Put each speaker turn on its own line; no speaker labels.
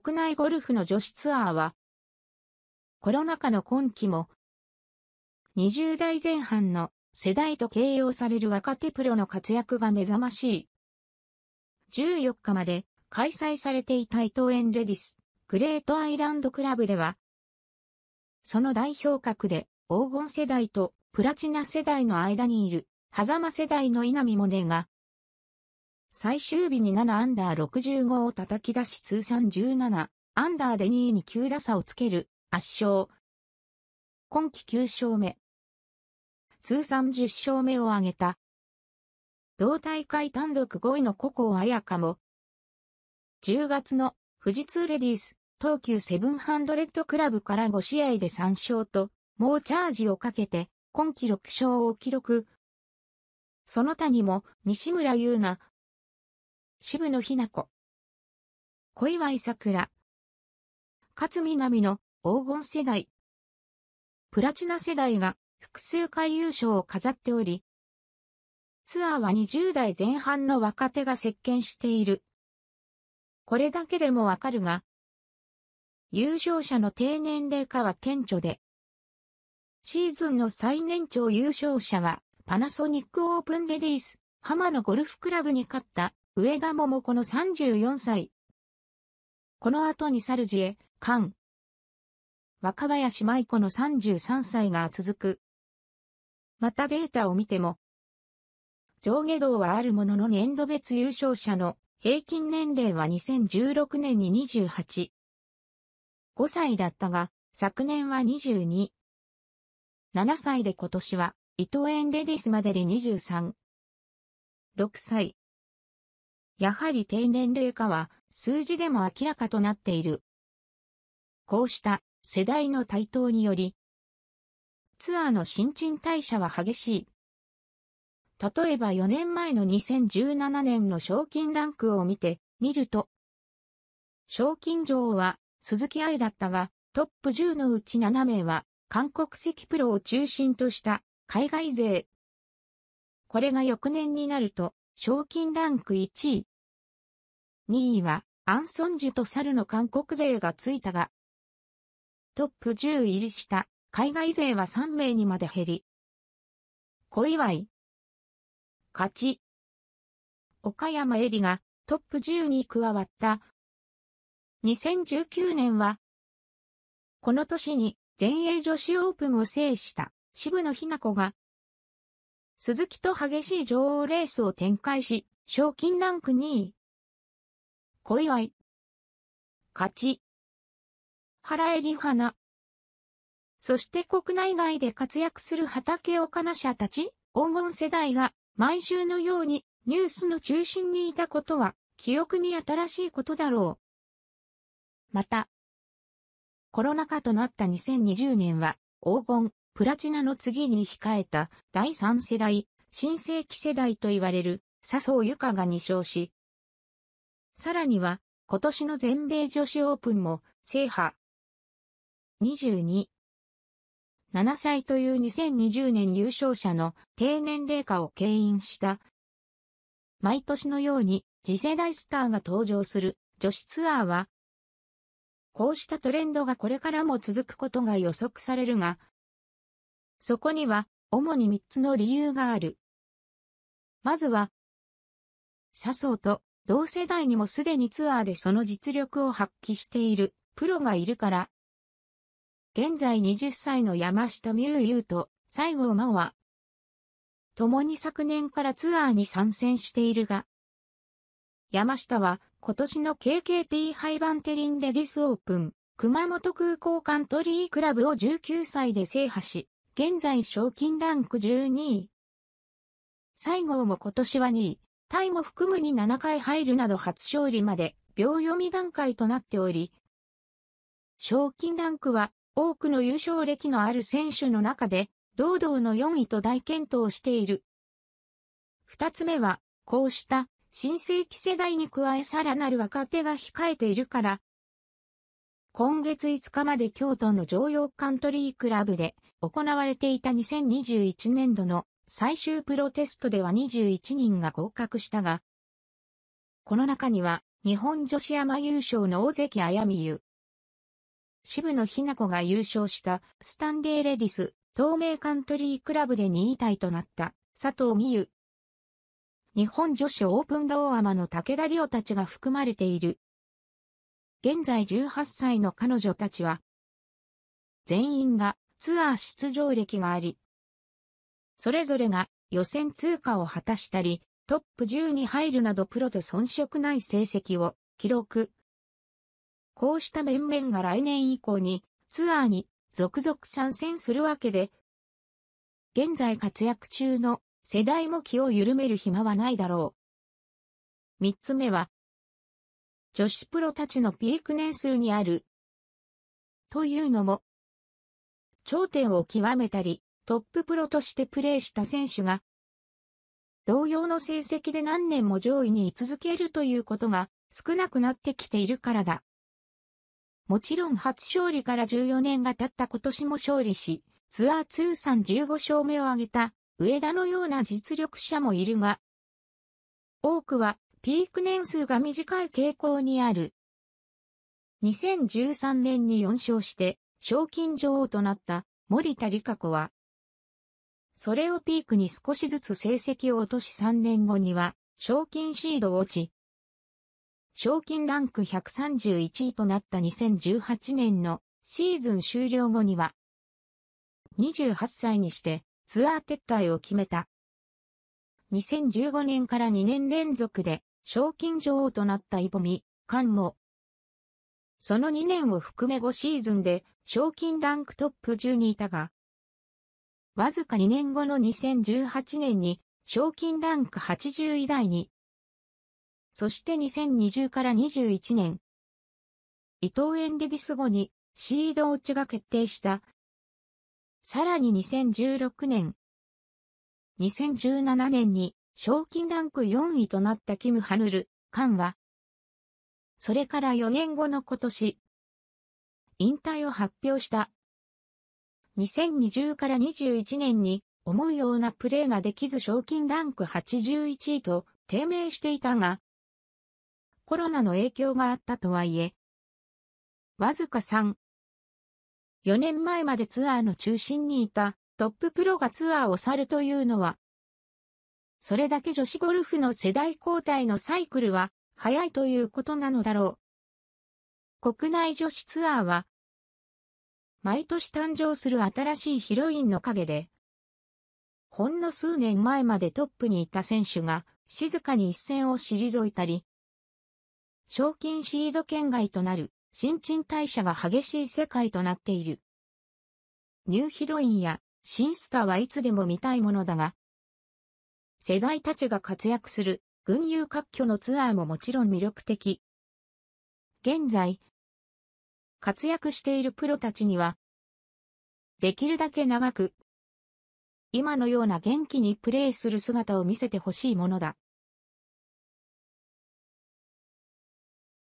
国内ゴルフの女子ツアーは、コロナ禍の今季も、20代前半の世代と形容される若手プロの活躍が目覚ましい。14日まで開催されていた伊藤園レディス、グレートアイランドクラブでは、その代表格で黄金世代とプラチナ世代の間にいる、狭間世代の稲見萌寧が、最終日に7アンダー65を叩き出し通算17、アンダーで2位に9打差をつける、圧勝。今季9勝目。通算10勝目を挙げた。同大会単独5位の古江彩香も、10月の富士通レディース東急セブンハンドレッドクラブから5試合で3勝と、猛チャージをかけて、今季6勝を記録。その他にも、西村優奈、渋野日な子。小祝桜。勝南の黄金世代。プラチナ世代が複数回優勝を飾っており、ツアーは20代前半の若手が席巻している。これだけでもわかるが、優勝者の低年齢化は顕著で、シーズンの最年長優勝者はパナソニックオープンレディース、浜野ゴルフクラブに勝った上田桃子の34歳。この後にサルジエ、カン。若林舞子の33歳が続く。またデータを見ても、上下動はあるものの年度別優勝者の平均年齢は2016年に28。5歳だったが、昨年は22。7歳で今年は、伊藤園レディスまでで23。6歳。やはり低年齢化は数字でも明らかとなっている。こうした世代の台頭により、ツアーの新陳代謝は激しい。例えば4年前の2017年の賞金ランクを見てみると、賞金女王は鈴木愛だったが、トップ10のうち7名は韓国籍プロを中心とした海外勢。これが翌年になると、賞金ランク1位、2位は、アンソンジュとサルの韓国勢がついたが、トップ10入りした海外勢は3名にまで減り、小祝、勝ち、岡山恵里がトップ10に加わった。2019年は、この年に全英女子オープンを制した渋野日向子が、鈴木と激しい女王レースを展開し、賞金ランク2位、小祝。勝ち。原入花。そして国内外で活躍する畑岡奈社たち、黄金世代が毎週のようにニュースの中心にいたことは記憶に新しいことだろう。また、コロナ禍となった2020年は黄金、プラチナの次に控えた第3世代、新世紀世代と言われる笹生由香が2勝し、さらには、今年の全米女子オープンも制覇。22。7歳という2020年優勝者の低年齢化を牽引した。毎年のように次世代スターが登場する女子ツアーは、こうしたトレンドがこれからも続くことが予測されるが、そこには主に3つの理由がある。まずは、笹生と同世代にもすでにツアーでその実力を発揮しているプロがいるから。現在20歳の山下美優優と西郷真央は、共に昨年からツアーに参戦しているが、山下は今年の KKT ハイバンテリンレディスオープン、熊本空港カントリークラブを19歳で制覇し、現在賞金ランク12位。西郷も今年は2位。タイも含むに7回入るなど初勝利まで秒読み段階となっており、賞金ランクは多くの優勝歴のある選手の中で堂々の4位と大健闘している。二つ目は、こうした新世紀世代に加えさらなる若手が控えているから、今月5日まで京都の常用カントリークラブで行われていた2021年度の最終プロテストでは21人が合格したが、この中には、日本女子アマ優勝の大関あやみゆ、渋野ひな子が優勝したスタンレーレディス、東名カントリークラブで2位タイとなった佐藤美優。日本女子オープンローアマの武田良たちが含まれている。現在18歳の彼女たちは、全員がツアー出場歴があり、それぞれが予選通過を果たしたり、トップ10に入るなどプロと遜色ない成績を記録。こうした面々が来年以降にツアーに続々参戦するわけで、現在活躍中の世代も気を緩める暇はないだろう。三つ目は、女子プロたちのピーク年数にある。というのも、頂点を極めたり、トッププロとしてプレーした選手が、同様の成績で何年も上位に居続けるということが少なくなってきているからだ。もちろん初勝利から14年が経った今年も勝利し、ツアー通算15勝目を挙げた上田のような実力者もいるが、多くはピーク年数が短い傾向にある。2013年に4勝して賞金女王となった森田理香子はそれをピークに少しずつ成績を落とし3年後には、賞金シード落ち。賞金ランク131位となった2018年のシーズン終了後には、28歳にしてツアー撤退を決めた。2015年から2年連続で賞金女王となったイボミ、カンも、その2年を含め5シーズンで賞金ランクトップ10にいたが、わずか2年後の2018年に、賞金ランク80位台に、そして2020から21年、伊藤園レディス後にシード落ちが決定した。さらに2016年、2017年に賞金ランク4位となったキム・ハヌル、カンは、それから4年後の今年、引退を発表した。2020から21年に思うようなプレーができず賞金ランク81位と低迷していたが、コロナの影響があったとはいえ、わずか3、4年前までツアーの中心にいたトッププロがツアーを去るというのは、それだけ女子ゴルフの世代交代のサイクルは早いということなのだろう。国内女子ツアーは毎年誕生する新しいヒロインの陰で、ほんの数年前までトップにいた選手が静かに一線を退いたり、賞金シード圏外となる新陳代謝が激しい世界となっている。ニューヒロインや新スターはいつでも見たいものだが、世代たちが活躍する群雄割拠のツアーももちろん魅力的。現在、活躍しているプロたちには、できるだけ長く、今のような元気にプレーする姿を見せてほしいものだ。